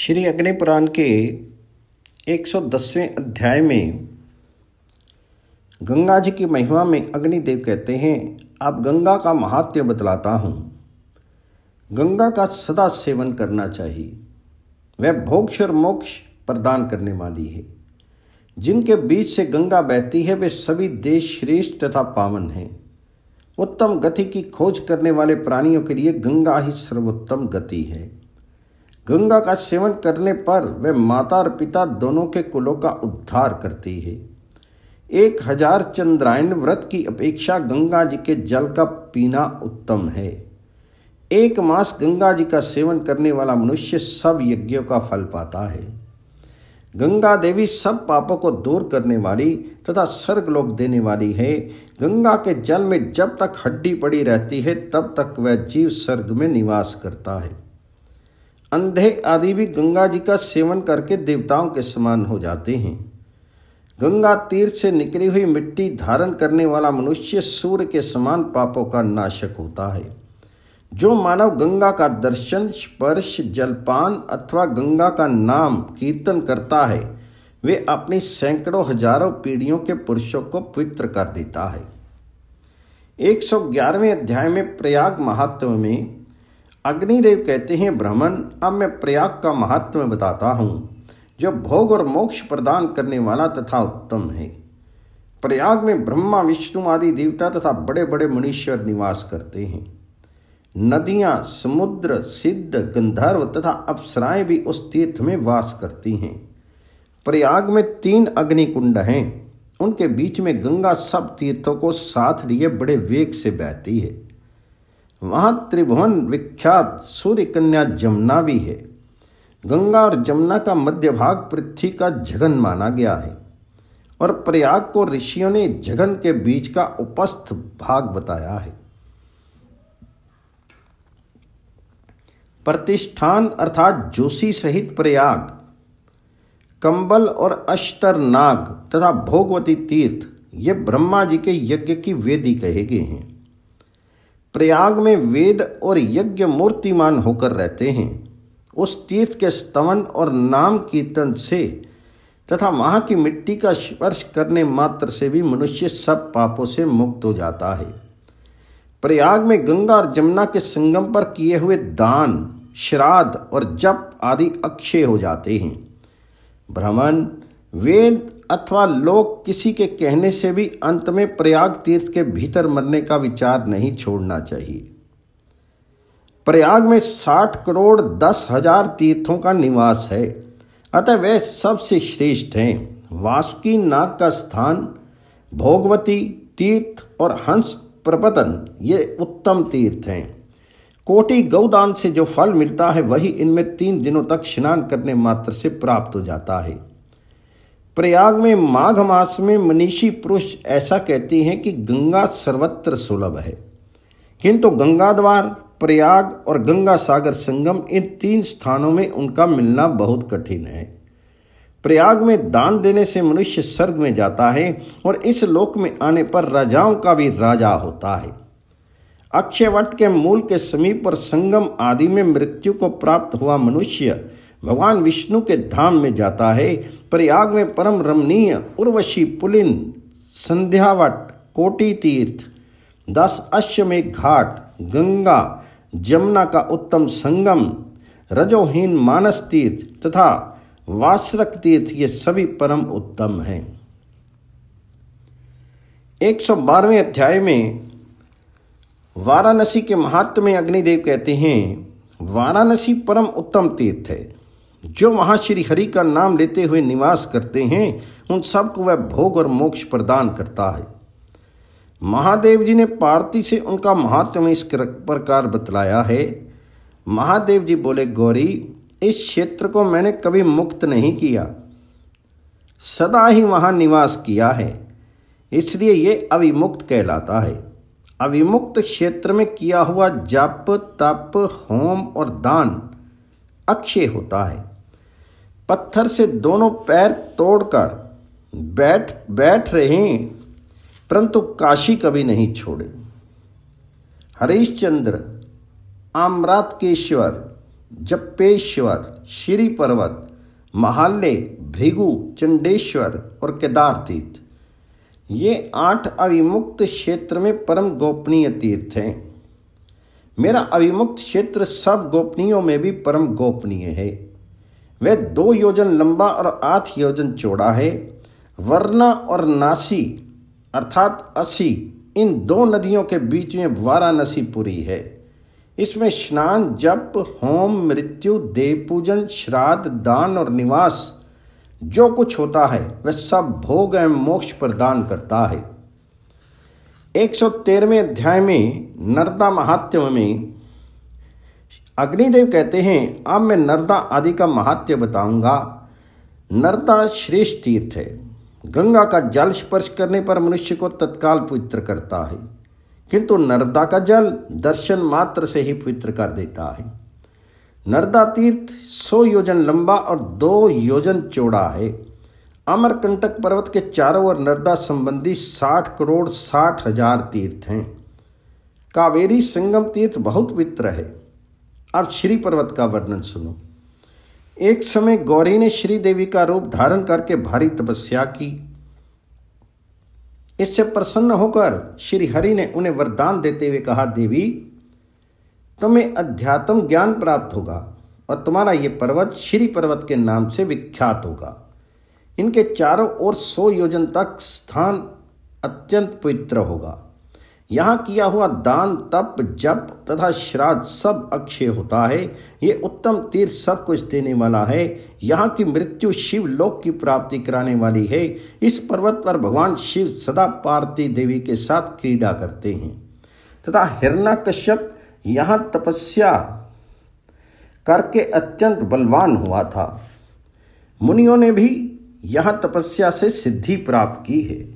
श्री अग्नि पुराण के 110वें अध्याय में गंगा जी की महिमा में अग्निदेव कहते हैं आप गंगा का महात्व बतलाता हूँ गंगा का सदा सेवन करना चाहिए वह भोक्ष और मोक्ष प्रदान करने वाली है जिनके बीच से गंगा बहती है वे सभी देश श्रेष्ठ तथा पावन हैं उत्तम गति की खोज करने वाले प्राणियों के लिए गंगा ही सर्वोत्तम गति है गंगा का सेवन करने पर वे माता और पिता दोनों के कुलों का उद्धार करती है एक हजार चंद्रायन व्रत की अपेक्षा गंगा जी के जल का पीना उत्तम है एक मास गंगा जी का सेवन करने वाला मनुष्य सब यज्ञों का फल पाता है गंगा देवी सब पापों को दूर करने वाली तथा स्वर्ग लोक देने वाली है गंगा के जल में जब तक हड्डी पड़ी रहती है तब तक वह जीव स्वर्ग में निवास करता है अंधे आदि भी गंगा जी का सेवन करके देवताओं के समान हो जाते हैं गंगा तीर्थ से निकली हुई मिट्टी धारण करने वाला मनुष्य सूर्य के समान पापों का नाशक होता है जो मानव गंगा का दर्शन स्पर्श जलपान अथवा गंगा का नाम कीर्तन करता है वे अपनी सैकड़ों हजारों पीढ़ियों के पुरुषों को पवित्र कर देता है 111वें अध्याय में प्रयाग महात्व में अग्निदेव कहते हैं ब्राह्मण अब मैं प्रयाग का महत्व बताता हूँ जो भोग और मोक्ष प्रदान करने वाला तथा उत्तम है प्रयाग में ब्रह्मा विष्णु आदि देवता तथा बड़े बड़े मुनीश्वर निवास करते हैं नदियाँ समुद्र सिद्ध गंधर्व तथा अप्सराएं भी उस तीर्थ में वास करती हैं प्रयाग में तीन अग्निकुंड हैं उनके बीच में गंगा सब तीर्थों को साथ लिए बड़े वेग से बहती है वहाँ त्रिभुवन विख्यात सूर्य कन्या जमुना भी है गंगा और जमुना का मध्य भाग पृथ्वी का जगन माना गया है और प्रयाग को ऋषियों ने जगन के बीच का उपस्थ भाग बताया है प्रतिष्ठान अर्थात जोशी सहित प्रयाग कंबल और अष्टर नाग तथा भोगवती तीर्थ ये ब्रह्मा जी के यज्ञ की वेदी कहे गए हैं प्रयाग में वेद और यज्ञ मूर्तिमान होकर रहते हैं उस तीर्थ के स्तवन और नाम कीर्तन से तथा वहाँ की मिट्टी का स्पर्श करने मात्र से भी मनुष्य सब पापों से मुक्त हो जाता है प्रयाग में गंगा और जमुना के संगम पर किए हुए दान श्राद्ध और जप आदि अक्षय हो जाते हैं भ्रमण वेद अथवा लोग किसी के कहने से भी अंत में प्रयाग तीर्थ के भीतर मरने का विचार नहीं छोड़ना चाहिए प्रयाग में साठ करोड़ दस हजार तीर्थों का निवास है अतः वे सबसे श्रेष्ठ हैं वासुकी नाग का स्थान भोगवती तीर्थ और हंस प्रपतन ये उत्तम तीर्थ हैं कोटि गौदान से जो फल मिलता है वही इनमें तीन दिनों तक स्नान करने मात्र से प्राप्त हो जाता है प्रयाग में माघ मास में मनीषी पुरुष ऐसा कहती हैं कि गंगा सर्वत्र सुलभ है किंतु गंगा द्वार प्रयाग और गंगा सागर संगम इन तीन स्थानों में उनका मिलना बहुत कठिन है प्रयाग में दान देने से मनुष्य स्वर्ग में जाता है और इस लोक में आने पर राजाओं का भी राजा होता है अक्षयवट के मूल के समीप और संगम आदि में मृत्यु को प्राप्त हुआ मनुष्य भगवान विष्णु के धाम में जाता है प्रयाग में परम रमणीय उर्वशी पुलिन संध्यावट कोटि तीर्थ दस अश्वमेघ घाट गंगा जमुना का उत्तम संगम रजोहीन मानस तीर्थ तथा वासरक तीर्थ ये सभी परम उत्तम हैं एक सौ बारहवें अध्याय में वाराणसी के महात्म्य अग्निदेव कहते हैं वाराणसी परम उत्तम तीर्थ है जो वहां श्री हरि का नाम लेते हुए निवास करते हैं उन सबको वह भोग और मोक्ष प्रदान करता है महादेव जी ने पार्थी से उनका महात्म इस प्रकार बतलाया है महादेव जी बोले गौरी इस क्षेत्र को मैंने कभी मुक्त नहीं किया सदा ही वहां निवास किया है इसलिए ये अविमुक्त कहलाता है अविमुक्त क्षेत्र में किया हुआ जप तप होम और दान अक्षय होता है पत्थर से दोनों पैर तोड़कर बैठ बैठ रहे परंतु काशी कभी नहीं छोड़े हरीशचंद्र आम्रातकेश्वर जप्पेश्वर श्री पर्वत महाल्य भृगु चंडेश्वर और केदारतीर्थ ये आठ अभिमुक्त क्षेत्र में परम गोपनीय तीर्थ हैं मेरा अभिमुक्त क्षेत्र सब गोपनीयों में भी परम गोपनीय है वह दो योजन लंबा और आठ योजन चौड़ा है वर्णा और नासी अर्थात असी इन दो नदियों के बीच में वाराणसी पुरी है इसमें स्नान जप होम मृत्यु देव पूजन श्राद्ध दान और निवास जो कुछ होता है वह सब भोग एवं मोक्ष प्रदान करता है एक सौ तेरहवें अध्याय में नर्मदा महात्म में अग्निदेव कहते हैं अब मैं नर्दा आदि का महात्य बताऊंगा नर्दा श्रेष्ठ तीर्थ है गंगा का जल स्पर्श करने पर मनुष्य को तत्काल पवित्र करता है किंतु नर्मदा का जल दर्शन मात्र से ही पवित्र कर देता है नर्दा तीर्थ सौ योजन लंबा और दो योजन चौड़ा है अमरकंटक पर्वत के चारों ओर नर्दा संबंधी साठ करोड़ साठ हजार तीर्थ हैं कावेरी संगम तीर्थ बहुत पवित्र है अब श्री पर्वत का वर्णन सुनो एक समय गौरी ने श्री देवी का रूप धारण करके भारी तपस्या की इससे प्रसन्न होकर श्री हरि ने उन्हें वरदान देते हुए कहा देवी तुम्हें अध्यात्म ज्ञान प्राप्त होगा और तुम्हारा यह पर्वत श्री पर्वत के नाम से विख्यात होगा इनके चारों ओर सौ योजन तक स्थान अत्यंत पवित्र होगा यहाँ किया हुआ दान तप जप तथा श्राद्ध सब अक्षय होता है ये उत्तम तीर्थ सब कुछ देने वाला है यहाँ की मृत्यु शिव लोक की प्राप्ति कराने वाली है इस पर्वत पर भगवान शिव सदा पार्वती देवी के साथ क्रीडा करते हैं तथा हिरणा कश्यप यहाँ तपस्या करके अत्यंत बलवान हुआ था मुनियों ने भी यहाँ तपस्या से सिद्धि प्राप्त की है